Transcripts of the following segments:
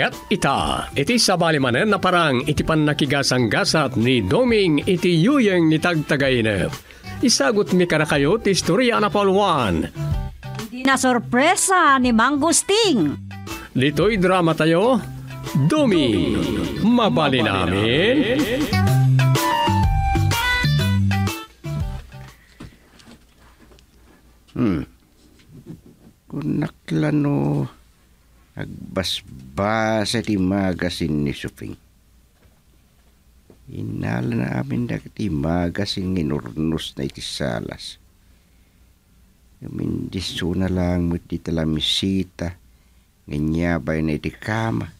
ket ita. Iti sabalimanen na parang iti pannakigasang-gasat ni Doming iti yuyeng ni tagtagaynep. Isagot mi kana kayo ti istorya na Paulwan. Hindi na sorpresa ni Mangusting. Dito'y drama tayo. Doming. mabali namin. Hmm. Kunaklano... no Agbasbasa ti magasin ni Suping. Inala na amin da ti magasin inurnos na iti salas. Mindiso na lang mo ti talamisita. Ganyabay na iti kama.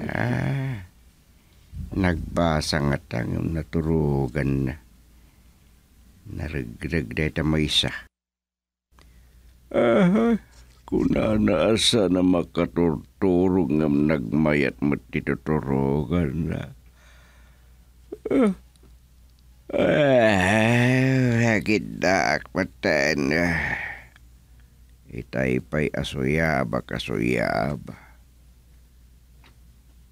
Ah, nagbasa nga tangong naturugan na. Naragdag na ito may isa. Uh-huh. Kuna naasa na makaturturo ng nagmayat matituturogan na. Uh, eh, ah, gidak matan. Itay pa'y asuyaba kasuyaba.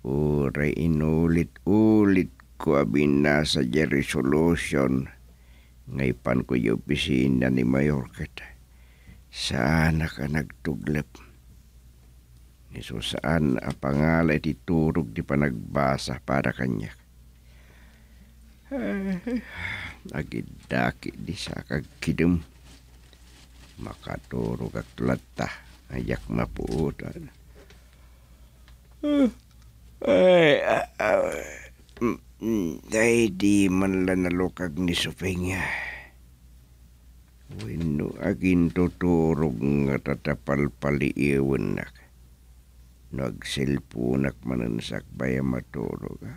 Ure inulit-ulit ko abin na Jerry Solution ngay pan ko yung opisina ni Mayor kita saan ka nagtuglep. Ni Susan, apangala iti turog di panagbasa para kanya. Nagidaki di sa kagkidum. Makaturog at lata. Ayak mapuutan. Ay, ay, ay, mm, mm, ay, di man lang nalukag ni Supeng. Ay, Wino agin tuturog nga tatapalpali iwan na ka. Nagsilpunak manansak baya maturog ha.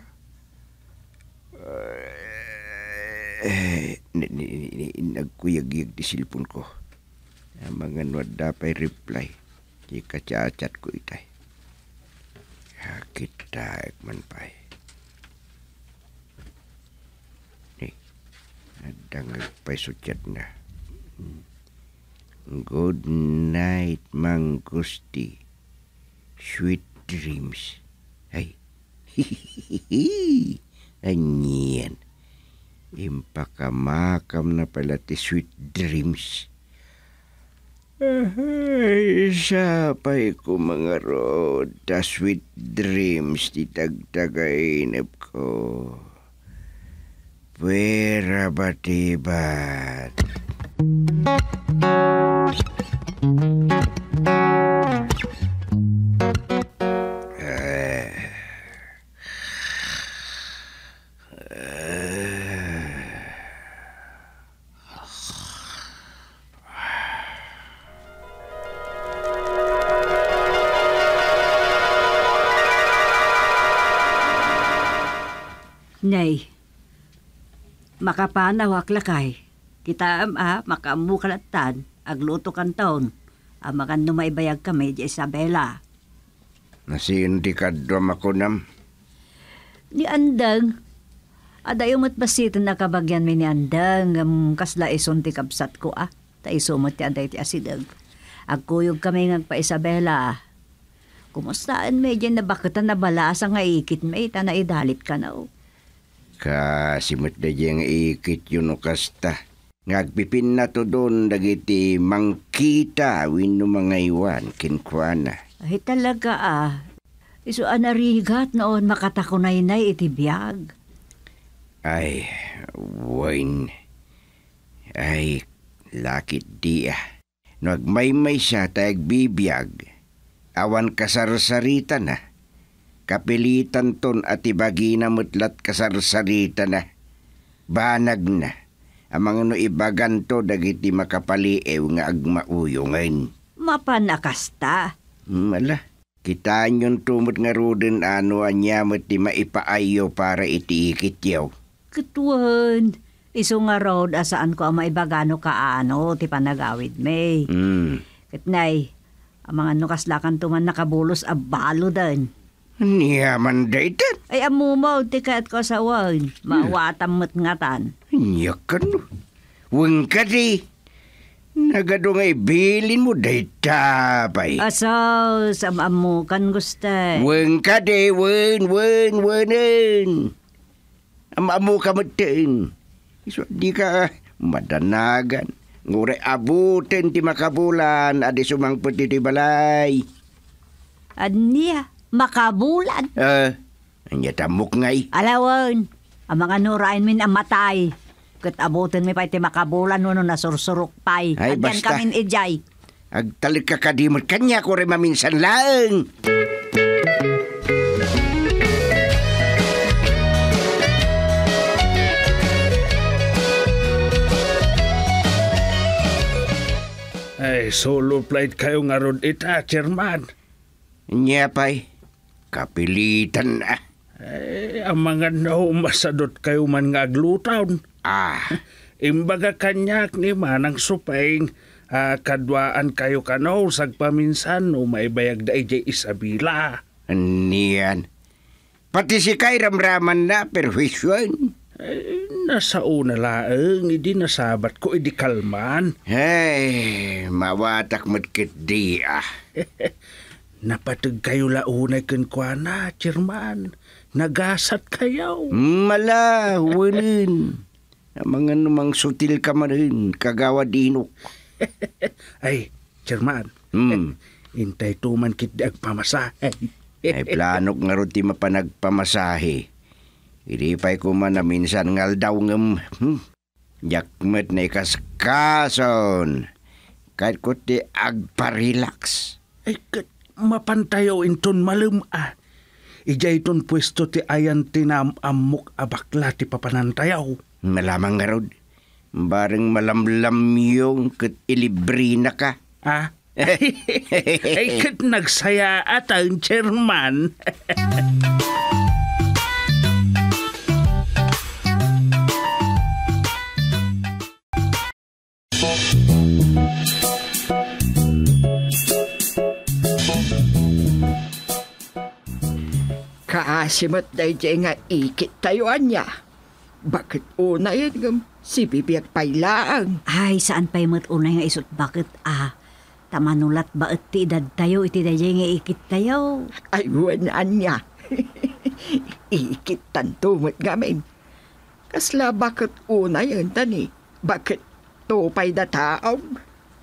Eh, nagkuyagyag di silpun ko. Ang mga nwad dapay reply. Di kacacat ko itay. Hakit taek man pa'y. Ni, adang nagpay sucat na. Good night, Mang Sweet dreams. Ay, hihihihi. Anyan. Impakamakam na pala ti sweet dreams. Ay, sapay ko mga road, ta sweet dreams ti tagtagainap ko. Pwera batibat. Nay, makapanaw aklakay. Kita am a ah, kalatan agluto kan taon. Amakan ah, numaybayag kami di Isabela. Nasiindi ka doon ako nam? Ni Andang, ada ah, yung matbasita na nakabagyan mi ni Andang, um, kasla ison ti kabsat ko ah. Ta isumot ti anday ti asidag. Agkuyog kami ng pa Isabela Kumustaan medyo na bakitan na balasa nga ikit may ta na idalit ka na o. Oh. Kasimot na diyang ikit yun o oh, kasta. Ngagpipin na to doon dagiti mangkita wino mga iwan kinkwana. Ay talaga ah. Iso anarigat ah, noon makatakunay na iti biyag. Ay, wine. Ay, lakit di ah. Nagmaymay siya tayag bibiyag. Awan kasarsarita na. Ah. Kapilitan ton at ibagi na mutlat kasarsarita na. Ah. Banag na Amang no ibaganto dagiti makapali ew eh, nga agmauyongin. Mapanakasta. Mala. Hmm, ala. Kitaan yung tumot nga rudin ano anya ti maipaayo para itiikit yaw. Katuan, iso nga road asaan ko ang maibagano ka ano ti panagawid may. Hmm. Katnay, ang mga nukaslakan tuman nakabulos abalo dan. Niya man daitan. Ay amumaw tikat ko sa wawin. Mawatam mo't ngatan. Niya ka no. Wang ka di. Nagado nga ibilin mo dayta pay. Asaw, samamukan gusta. Wang ka di, wen, wen, wenen. Amamuka mo din. So, di ka madanagan. Ngure abutin ti makabulan, adi sumangputi ti balay. Aniya makabulag. Ah, uh, anya ngay. Alawan, ang mga nurain min amatay. Kat abutin mi pa iti makabulan no nasursurok pay. Ay, At basta. kamin ijay. Agtalik ka kadimot kanya ko rin maminsan lang. Ay, solo flight kayo nga ron ita, chairman. Nya, pay. Kapilitan na. Ah. Ay, eh, ang mga naumasadot kayo man nga aglutaon. Ah. Imbaga kanyak ni manang Supeng, uh, ah, kadwaan kayo kanaw sag paminsan no may bayag da ijay Isabela. Niyan. Pati si kay ramraman na perwisyon. Ay, eh, nasa una laeng, hindi nasabat ko, idi kalman. Hey, mawatak matkit di ah. Napatag kayo launay kan kwa na, chairman. Nagasat kayo. Mala, walin. mga namang sutil ka man rin, kagawa dinok. Ay, chairman. Hmm. Intay tuman kit di agpamasahe. Ay, planok nga ro ti mapanagpamasahe. Iripay ko man na minsan ngal daw ngam. Hmm. Yakmet na ikaskason. Kahit ko ti agparelax. Ay, kat mapantayo inton maluma. Ah. Ija iton pwesto ti ayan tinam tinamamok abakla ti papanantayaw. Malamang nga rod. Barang malamlam yung kat ilibri na ka. Ha? Ah. Ay kat nagsaya at ang chairman. Asimat dayjay nga ikit tayo anya. Bakit una yan si Bibi Pailaang? Ay, saan pa'y matunay nga isot bakit ah? Tamanulat ba at ti edad tayo iti dayjay nga ikit tayo? Ay, wanaan anya. ikit tantumot gamin. Kasla bakit una yan tani? Bakit tupay da taom?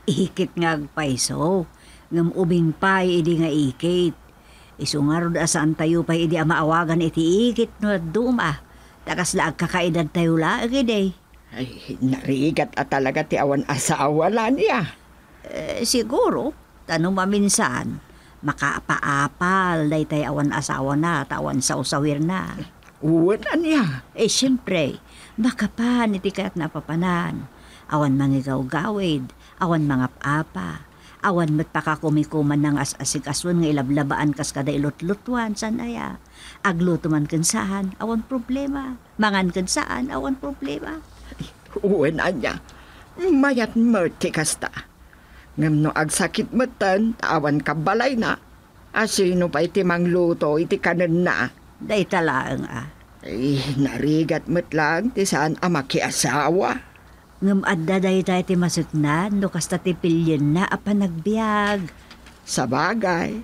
Ikit nga paiso. Ngam ubing pay, idi nga ikit Isungarod asaan tayo pa idi maawagan iti ikit no duma. Ah. Takas laag kakaedad tayo laag day. Ay, narigat at talaga ti awan asawa la niya. Eh, siguro, tanong maminsan, makapaapal day tayo awan asawa na, tawan awan usawir na. Uwan niya. Eh, siyempre, makapan iti kayak napapanan. Awan mangigaw-gawid, awan mga apa Awan met pakakumikuman ng as-asikaswan nga ilablabaan kas kada ilot-lutwan sanaya. Agluto man kansahan, awan problema. Mangan kansahan, awan problema. Uwen anya, mayat merti kasta. Ngam no agsakit matan, awan kabalay na. Asino pa iti mangluto, iti kanan na. Day talaang ah. Eh, Ay, narigat met lang, ti saan ama asawa. Ngumadda dahi tayo ti masutna, no kasta ti pilyan na apan nagbiag. Sa bagay.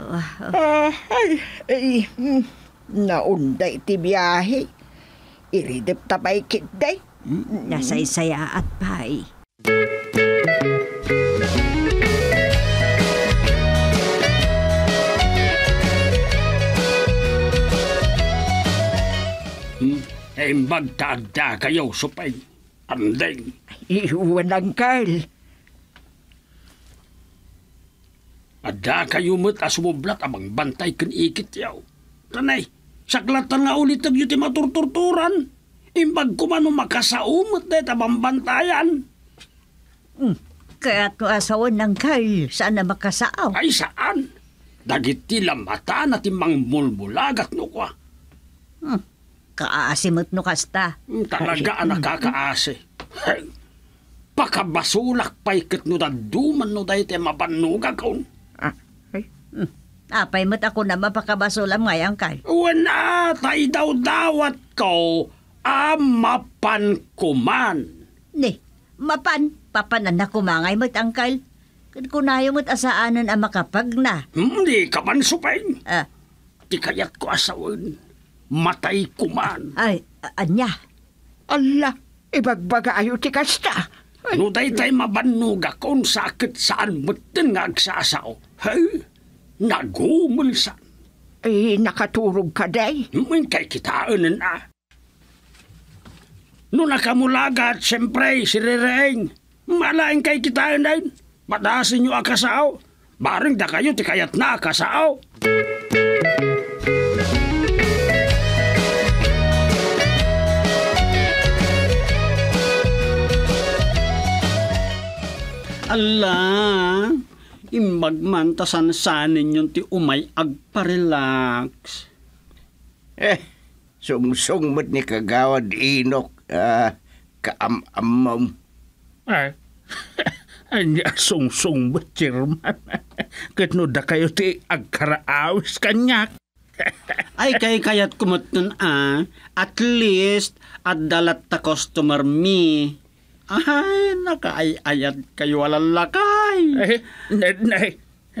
Oh, oh. Uh, ay, ay, mm, naunday ti biyahe. Iridip tapay kitday. Mm, nasaysaya at pay. Hmm, imbag eh, taagda kayo, supay. Andeng. Iwan ang Kyle. Ada kayo mo't asumublat abang bantay kan ikit yaw. Tanay, saklatan nga ulit ang yuti maturturturan. Imbag kumano makasaumot na abang bantayan. Hmm. Kaya ko asawan ng Kyle, saan na makasaaw? Ay saan? Dagiti lamata na timang mulbulagat no kwa. Hmm. Kaaasimot mm, no kasta. Talaga ang nakakaasi. Hey, pakabasulak pa ikit no da duman no da iti mabanuga kaun. Oh. Ah, ay. Hmm. Apay mo't ako na mapakabasulam ngayon kay. Wala, tay daw dawat ko, oh. ah, mapan kuman. Ni, mapan, papanan na kumangay mo't angkal. Kunayo mo't asaanan ang makapag na. Hindi hmm, ka man supay. Ah. Di kaya't ko asawin matay kuman. Ay, anya? Allah, ibagbaga ayo ti kasta. No day tay mabannuga akon sakit saan mutin nga agsasaw. Hey, nagumul sa. Eh, nakaturog ka day. Mungkin kay kita anan na. No nakamulagat, siyempre, si Rireng. Malain kay kitaan day. Madasin nyo akasaw. Baring da kayo tikayat na akasaw. Music Ala, imagmanta sansanin yung ti umay agparelax. Eh, sungsungmat ni kagawad inok, ah, uh, kaamamam. Ay, anya sungsungmat, Chairman. Katno da kayo ti agkaraawis kanyak. Ay kay kayat kumutun ah, at least at dalat ta customer mi ay, nakaayayad kayo alalakay. Ay, eh, nanay,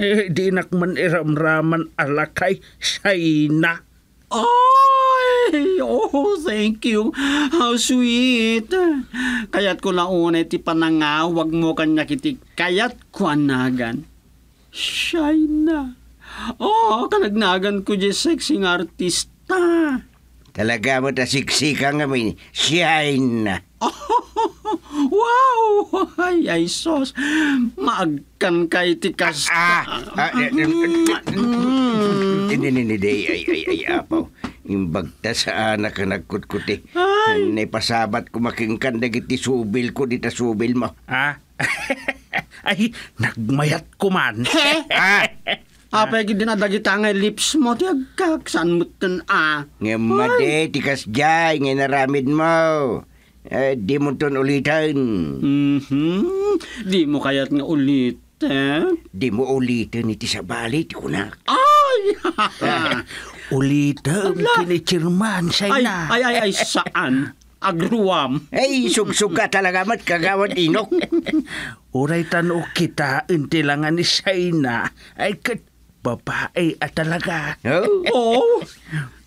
eh, eh, eh, di nakman iramraman alakay, say na. Ay, oh, thank you. How sweet. Kaya't ko na una ti panangawag mo kanya kitik. Kaya't ko anagan. Shy na. Oh, kanagnagan ko di sexing artista. Talaga mo ta siksika nga may shy na. Oh, Wow! Ay, ay sos. Maagkan kay ti kasta. Ah, ah, hindi, hindi, ay, ay, ay, apaw. Imbagta sa anak ka nagkutkuti. Ay. Naipasabat ko makingkan dagiti subil ko dita subil mo. Ah? ay, nagmayat ko man. ah? Apa yung dinadagi tanga lips mo, ti agkaksan mo tan ah. Ngayon madi, tikas jay, ngayon naramid mo. Eh, di mo ton ulitin. Mm-hmm. Di mo kaya't nga ulit, eh? Di mo ulitin iti sa bali, ti kunak. Ay! ulitan kini chairman say na. Ay, ay, ay, saan? Agruam. Ay, sugsug talaga mat kagawad inok. Uray tanong kita, intilangan ni Shaina. Ay, kat babae at ah, talaga. Oh? Oo, oh,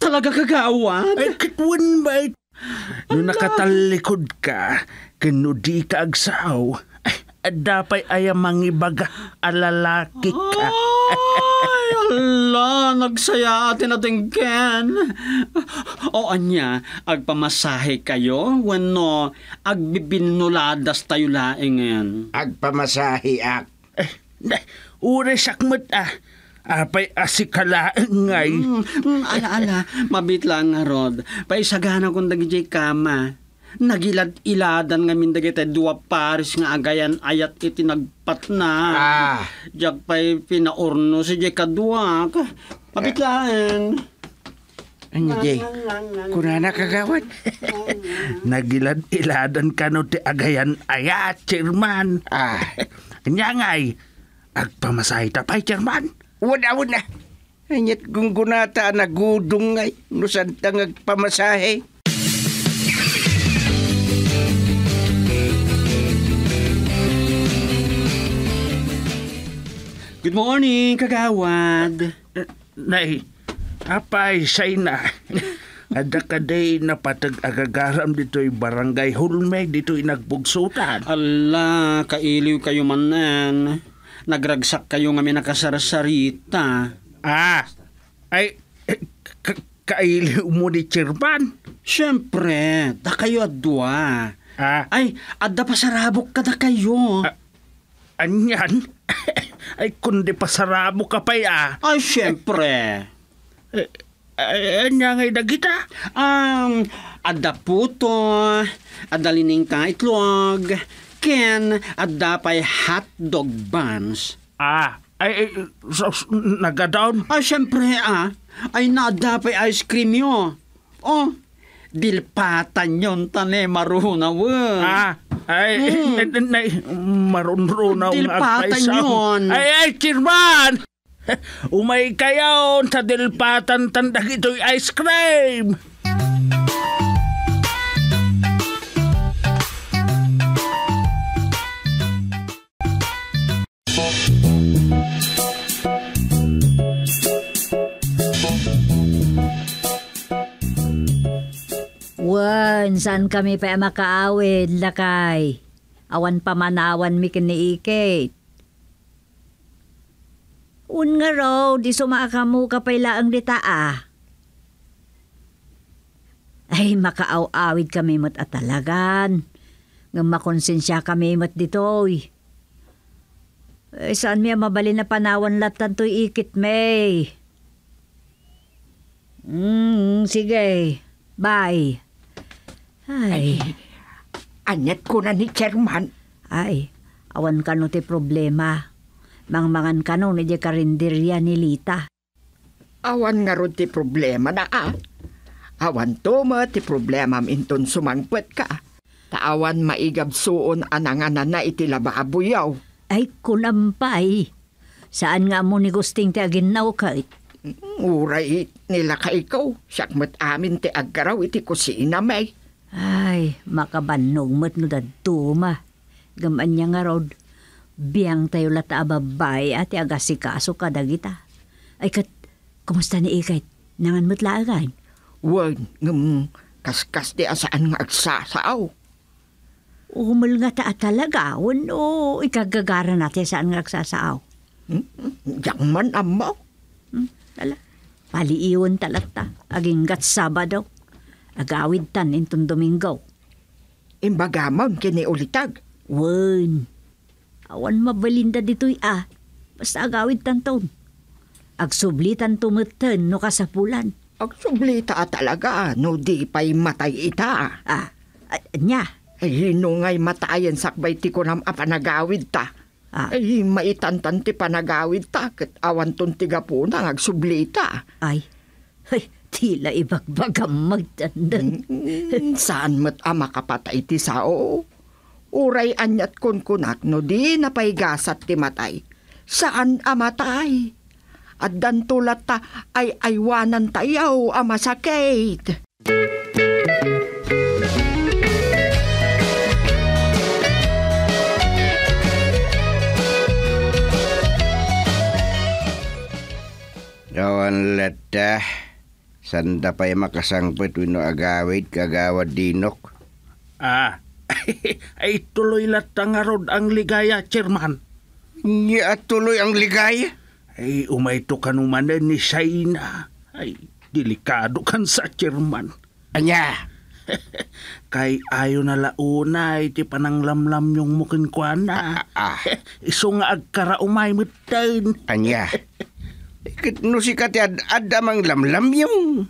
talaga kagawad. Ay, katwan ba no nakatalikod ka, kano di ka agsaw, ay, dapay ay mangibaga alalaki ka. ay, ala, nagsaya atin ating Ken. O anya, agpamasahe kayo, wano, agbibinuladas tayo laing yan. Agpamasahe ak. Eh, Ure sakmat ah apay asikalaang ngay. Mm, mm, ala ala, mabitlaan nga Rod. Paisagana kong dagijay kama. Nagilad-iladan nga min dagiti dua pares nga agayan ayat iti nagpat na. Ah. Jag pa'y pinaorno si Jay kadua. Mabitlaan. Ano Jay? Kunana kagawat? Nagilad-iladan ka no ti agayan ayat, chairman. Ah. Anya ngay. Agpamasahe tapay, chairman. Wala wala. Anyat gungunata gunata na gudong ay nusan tangag pamasahe. Good morning, kagawad. Eh, nay, apay, say na. Ada kaday na patag agagaram dito'y barangay hulmeg dito'y nagbugsutan. Allah, kailiw kayo manan. Nagragsak kayo nga minakasarasarita. Ah, ay, kaili mo ni Chirban? Siyempre, da kayo adwa. Ah. Ay, adda pasarabok ka da kayo. Ah, anyan? ay, kundi pasarabok ka pa ya. Eh, ah. Ay, siyempre. Eh, ay, ay, anya ngay dagita? Um, adda puto, adda lining ka itlog, chicken at dapay hotdog buns. Ah, ay, ay so, so, nagadaon? Ah, syempre ah. Ay nadapay ice cream yo. Oh, dilpatan yon tane maruhuna won. Eh. Ah, ay, mm. ay, ay marunrunaw nga Dilpatan yon. Ay, ay, Chirman! Umay kayo, sa dilpatan tandag ito'y ice cream. Saan kami pa makaawid, lakay? Awan pa manawan mi kiniikit. Un nga raw, di sumaakamu kapayla ang dita ah. Ay, makaaw-awid kami mat atalagan. Nga makonsensya kami mat ditoy. Eh, saan mi mabali na panawan latan to ikit, may? Mm, sige. Bye. Ay, anyat ko na ni chairman. Ay, awan ka no ti problema. Mangmangan ka no ni di karinderya ni Lita. Awan nga ron ti problema na ah. Awan to ma ti problema minton sumangpet ka. Taawan maigabsuon ananganan na itilababuyaw. Ay, kunampay. Saan nga mo ni Gusting ti aginaw ka? Mm, uray nila ka ikaw. Siyak amin ti aggaraw iti kusina may. Ay, makabanong mat no daduma. Gaman niya nga rod. Biyang tayo lata ababay at agasikaso ka dagita. Ay kat, kumusta ni Ikat? Nangan mo't laagan? Wag, ngam, kaskas di asaan nga agsasaaw. Umul nga ta talaga, un, o ikagagara natin saan nga agsasaaw. Hmm? Yang man amaw. Hmm, tala. Paliiwan talata, aging gatsaba daw. Agawid tan intong Domingo. Imbagamam kini ulitag. Wen. Awan mabalinda dito'y ah. Basta agawid tan ton. Agsublitan tumutan no kasapulan. Agsublita talaga ah. no di pa'y matay ita. Ah, ah nya. Ay, hinungay matayan sakbay ti ko nam apanagawid ta. Ah. Ay, maitantan ti panagawid ta, ket awan ton tiga po agsublita. Ay, ay, Tila ibagbag ang magdandan. Mm, saan mo't ama kapatay ti sao? Uray anyat kun kunak no di napaygasat ti matay. Saan amatay? At dantulat ta ay aywanan tayaw ama sa Kate. Gawan letah. Sanda pa makasangpet wino agawid kagawad dinok. Ah, ay tuloy na tangarod ang ligaya, chairman. Ni at tuloy ang ligaya? Ay umayto kanumanan eh, ni Shaina. Ay, delikado kan sa chairman. Anya? Kay ayo na launa, iti pananglamlam yung mukin ko na. Ah, ah. ah. Iso nga umay mo Anya? no si kati ad adamang lamlam yung.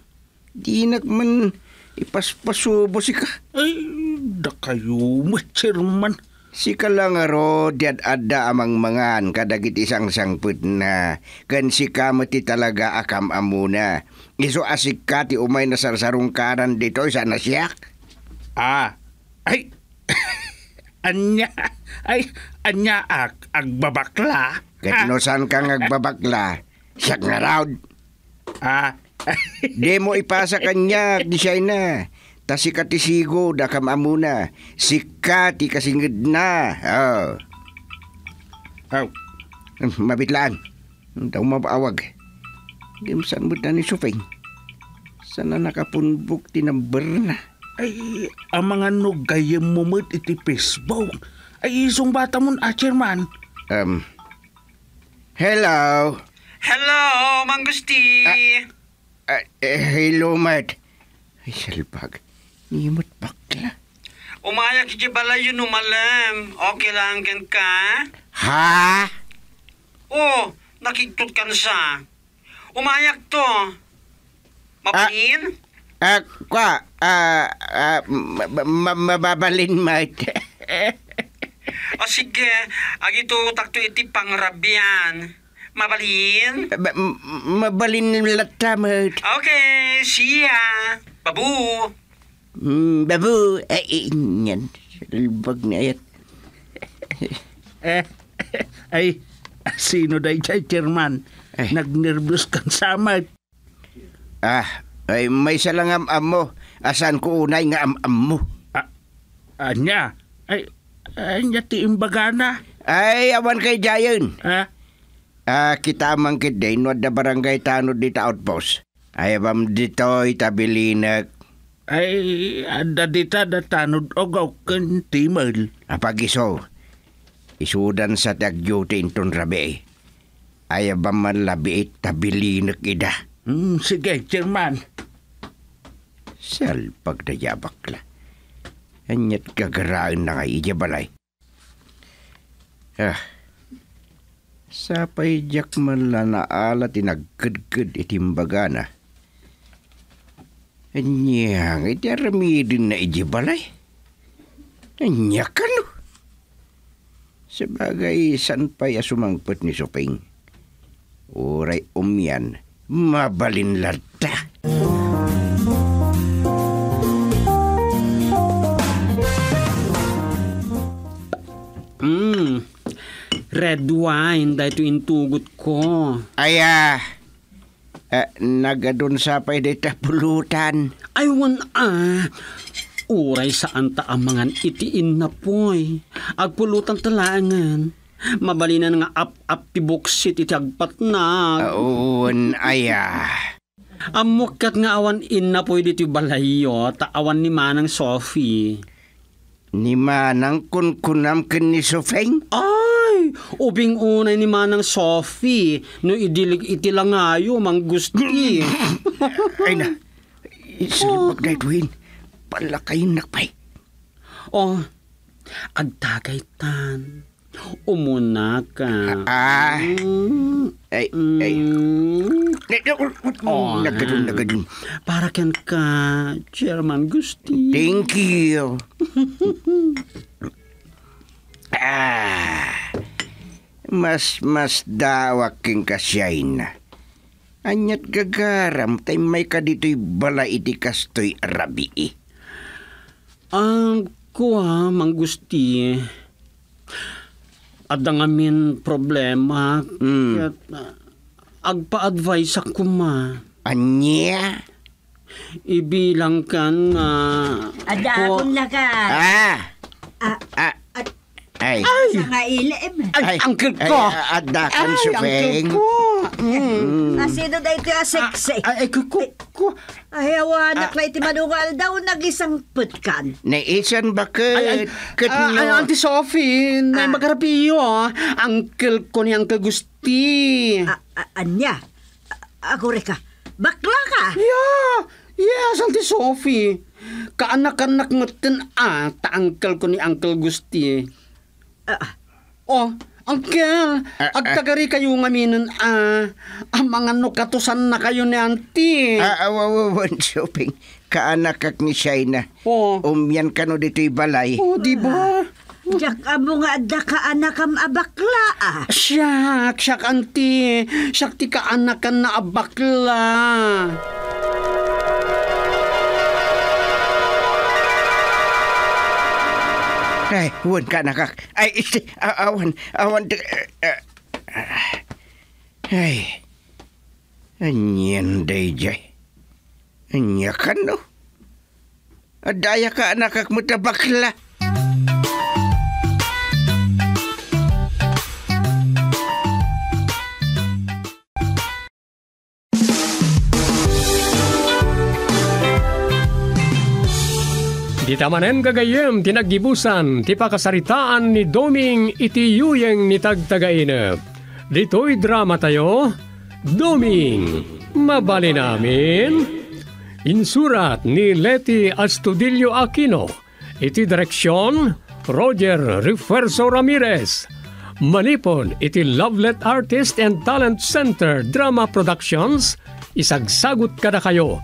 Di nagman ipaspasubo si ka. Ay, da kayo, chairman. Si kalangaro diad adda amang mangan kadagit isang sangput na kan si kamati talaga akam amuna. Iso asik ti umay na sarsarong karan dito sa nasiyak. Ah, ay, anya, ay, anya ak, agbabakla. Katinosan ah. kang agbabakla. Siyak na raud. Ah, Demo ipasa kanya, di na. Ta si katisigo, da kamamuna. Si kati kasingid na. Oh. Oh. Mabitlaan. Daw mapaawag. Game saan mo na ni Sufeng? Sana nakapunbok tinambar na. Ay, ang mga nugayam mo mo't iti Facebook. Ay, isong bata mo, Acherman. Ah, um, hello. Hello, Manggusti! Ah, ah, eh, hello, Matt. Ay, salbag. Nimot bakla. Umaya kiti bala yun umalam. Okay lang kan ka? Ha? Oh, nakigtot kan sa. Umayak to. Mapingin? Ah, ah kwa, ah, ah, mababalin, Matt. o sige, agito takto to iti pangrabian. Mabalin? Mabalin mabalin latamot. Okay, see ya. Babu. Mm, babu. Ay, eh, eh, yan. Salbag na yan. eh, eh ay, sino dahi siya, chairman? Ay. Nagnervous kang samad. Ah, ay, may salang am-am mo. Asan ko unay nga am-am mo? Ah, anya? Ay, anya tiimbaga na. Ay, awan kay Jayon. Ah? Uh, ah, kita man kid no da barangay tanod dita outpost. Ayabam dito itabilinag. Ay, ada dita da tanod o gawkan timal. Apagiso, isudan sa tag-duty inton rabi. Ayabam man labi itabilinag ida. Hmm, sige, German. Sal pagdayabak la. Anyat kagaraan na nga ijabalay. Ah, sa paidyak man la naala tinagkadkad itimbaga na. Anyang, iti aramidin na iji balay. Anyakan no. Sabagay, san pa'y asumangpot ni Suping? Uray umyan, mabalin larda. red wine dahito intugot ko. Ay, ah, uh, nagadun sa pay dayta pulutan. Ay, wan ah, uray sa anta amangan itiin na poy. Agpulutan talaangan. Mabalinan nga up-up ap tibuksit iti agpatnag. Oo, uh, ay, ah. Amukat nga awan in na pwede ti balayo, taawan ni Manang Sophie. Ni Manang kun kunam ken ni Sofeng? Oh! Uy, ubing unay ni Manang Sophie, no idilig itilangayo, manggusti. Ay na, isulibag na ituhin, palakayin nakpay. Oh, agtagay tan. Umuna ka. Ah. Mm. Ay, ay. Mm. Oh, nagadun, ah. nagadun. Para kan ka, Chairman Gusti. Thank you. ah mas mas dawak king kasyain na. Anyat gagaram tay may ka dito'y bala iti kastoy arabi eh. Ang kuha, Manggusti, at problema, mm. kaya't uh, ah, agpa-advise ako ma. Anya? Ibilang kan na... Uh, Ada akong laga. Ah! Ah! ah. Ay. Ay. Sa nga ilim. Eh. Ay, Ay, angkil ko. Ay, adakan si Feng. ko. Mm. Ah, na ito yung ah, sexy? Ah, ay, ay, ko, ko. Ay, awanak na iti manungal daw, nagisang putkan. Naisan bakit? Ay, ay, ay, Auntie Sophie, na magkarapiyo, ah. Uncle ko ni Angkil Gusti. Anya, ako reka, bakla ka? Yeah, yes, Auntie Sophie. Kaanak-anak mo tin ah, ta-uncle ko ni Uncle Gusti. Uh, oh, Uncle, ah. uh, agtagari eh. kayo nga minon ah, ang mga nukatusan na kayo ni auntie. Ah, uh, uh, shopping, kaanakak ni Shaina. Oh. Umyan ka no dito'y balay. Oh, di ba? Yak amo nga adda ka anak am abakla ah. Shak, siyak auntie, Shak ti ka anak na abakla. Abakla. Ay, huwag ka nakak... Ay, isi, awan, awan... Eh, eh. Ay, anyan day jay. Anya ka no? Adaya ka nakak mo tabakla. bakla. Di tamanen gagayem tinagibusan ti pakasaritaan ni Doming iti yuyeng ni tagtagainep. Ditoy drama tayo, Doming, mabali namin. Insurat ni Leti Astudillo Aquino, iti direksyon Roger Referso Ramirez. Manipon iti Lovelet Artist and Talent Center Drama Productions, isagsagot kada kayo